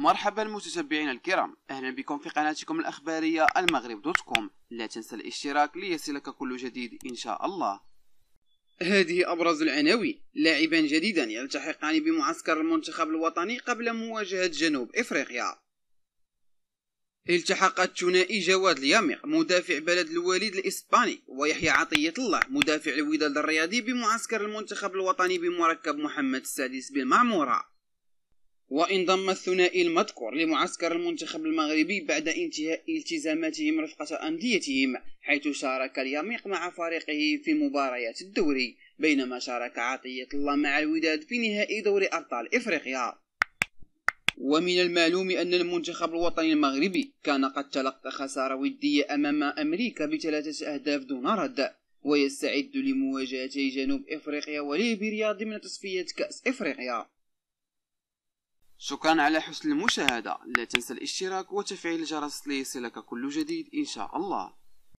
مرحبا المتتبعين الكرام اهلا بكم في قناتكم الاخباريه المغرب دوت كوم لا تنسى الاشتراك ليصلك كل جديد ان شاء الله هذه ابرز العناوين لاعبان جديدا يلتحقان بمعسكر المنتخب الوطني قبل مواجهه جنوب افريقيا التحق الثنائي جواد اليامق مدافع بلد الوليد الاسباني ويحيى عطيه الله مدافع الوداد الرياضي بمعسكر المنتخب الوطني بمركب محمد السادس بالمعموره وانضم الثنائي المذكور لمعسكر المنتخب المغربي بعد انتهاء التزاماتهم رفقة أنديتهم حيث شارك اليميق مع فريقه في مباريات الدوري بينما شارك عطية الله مع الوداد في نهائي دوري أبطال إفريقيا ومن المعلوم أن المنتخب الوطني المغربي كان قد تلقى خسارة ودية أمام أمريكا بثلاثة أهداف دون رد ويستعد لمواجهتي جنوب إفريقيا وليبيريا ضمن تصفية كأس إفريقيا شكرا على حسن المشاهدة لا تنسى الاشتراك وتفعيل الجرس ليصلك كل جديد ان شاء الله